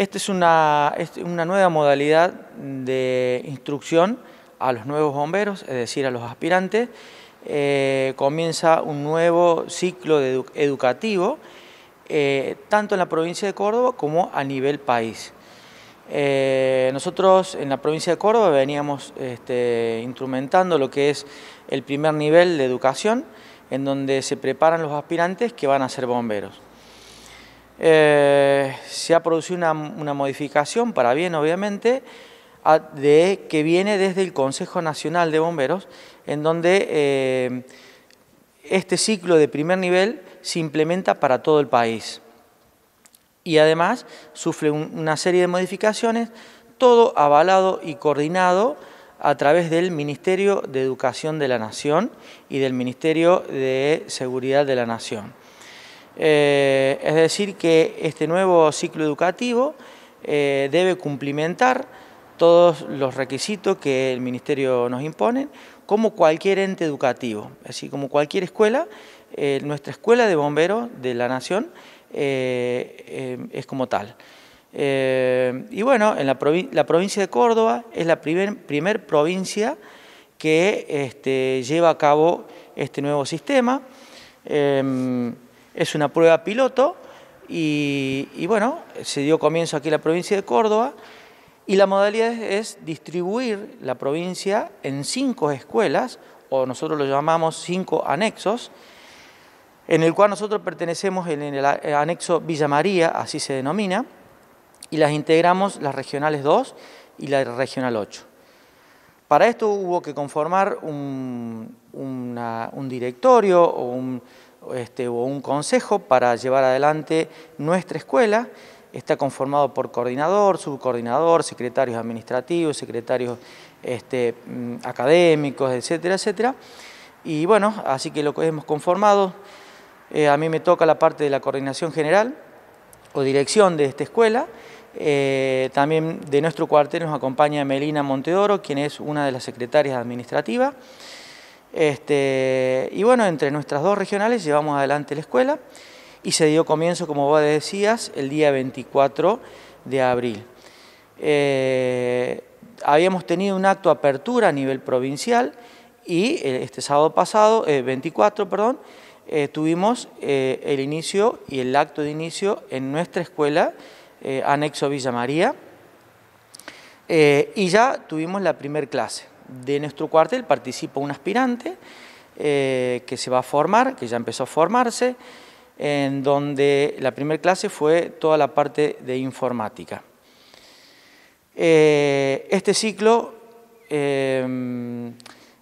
Esta es una, nueva modalidad de instrucción a los nuevos bomberos, es decir, a los aspirantes. Eh, comienza un nuevo ciclo educativo, eh, tanto en la provincia de Córdoba como a nivel país. Eh, nosotros en la provincia de Córdoba veníamos este, instrumentando lo que es el primer nivel de educación, en donde se preparan los aspirantes que van a ser bomberos. Eh, se ha producido una, modificación, para bien obviamente, de, que viene desde el Consejo Nacional de Bomberos, en donde eh, este ciclo de primer nivel se implementa para todo el país. Y además sufre una serie de modificaciones, todo avalado y coordinado a través del Ministerio de Educación de la Nación y del Ministerio de Seguridad de la Nación. Eh, es decir, que este nuevo ciclo educativo eh, debe cumplimentar todos los requisitos que el Ministerio nos impone, como cualquier ente educativo, así como cualquier escuela, eh, nuestra escuela de bomberos de la Nación es como tal. y bueno, en la, provincia de Córdoba es la primer, provincia que este, lleva a cabo este nuevo sistema. Em, es una prueba piloto y, bueno, se dio comienzo aquí en la provincia de Córdoba y la modalidad es, distribuir la provincia en cinco escuelas, o nosotros lo llamamos cinco anexos, en el cual nosotros pertenecemos en el anexo Villa María, así se denomina, y las integramos las regionales 2 y la regional 8. Para esto hubo que conformar un, un directorio o un, este, o un consejo para llevar adelante nuestra escuela. Está conformado por coordinador, subcoordinador, secretarios administrativos, secretarios este, mm, académicos, etcétera, etcétera. Y bueno, así que lo que hemos conformado, eh, a mí me toca la parte de la coordinación general o dirección de esta escuela. Eh, también de nuestro cuartel nos acompaña Melina Montedoro, quien es una de las secretarias administrativas. Este, y bueno, entre nuestras dos regionales llevamos adelante la escuela y se dio comienzo, como vos decías, el día 24 de abril. Eh, habíamos tenido un acto de apertura a nivel provincial y eh, este sábado pasado, 24, eh, perdón, tuvimos el inicio y el acto de inicio en nuestra escuela, anexo Villa María, y ya tuvimos la primer clase de nuestro cuartel participa un aspirante eh, que se va a formar, que ya empezó a formarse, en donde la primera clase fue toda la parte de informática. Eh, este ciclo em,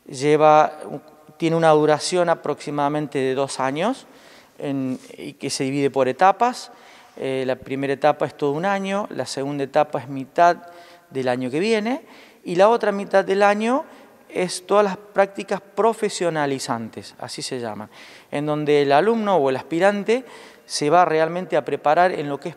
lleva, tiene una duración aproximadamente de dos años y que se divide por etapas. Eh, la primera etapa es todo un año, la segunda etapa es mitad del año que viene y la otra mitad del año es todas las prácticas profesionalizantes, así se llaman, en donde el alumno o el aspirante se va realmente a preparar en lo que es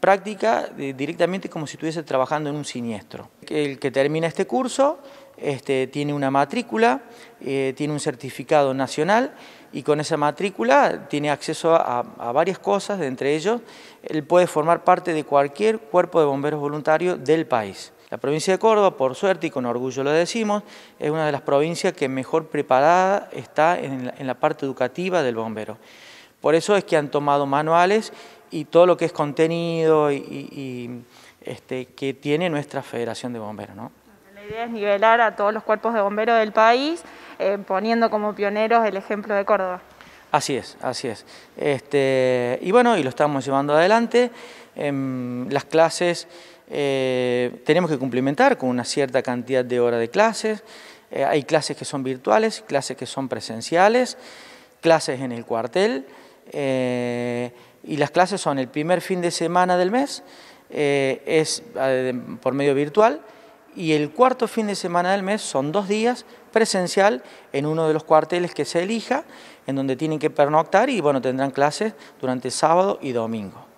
práctica directamente como si estuviese trabajando en un siniestro. El que termina este curso este, tiene una matrícula, eh, tiene un certificado nacional y con esa matrícula tiene acceso a, varias cosas, entre ellos, él puede formar parte de cualquier cuerpo de bomberos voluntarios del país. La provincia de Córdoba, por suerte y con orgullo lo decimos, es una de las provincias que mejor preparada está en la, parte educativa del bombero. Por eso es que han tomado manuales y todo lo que es contenido y, este, que tiene nuestra Federación de Bomberos. ¿no? La idea es nivelar a todos los cuerpos de bomberos del país, eh, poniendo como pioneros el ejemplo de Córdoba. Así es, así es. Este, y bueno, y lo estamos llevando adelante. Em, las clases eh, tenemos que cumplimentar con una cierta cantidad de horas de clases. Eh, hay clases que son virtuales, clases que son presenciales, clases en el cuartel. Eh, y las clases son el primer fin de semana del mes, es por medio virtual, y el cuarto fin de semana del mes son dos días presencial en uno de los cuarteles que se elija, en donde tienen que pernoctar y bueno, tendrán clases durante sábado y domingo.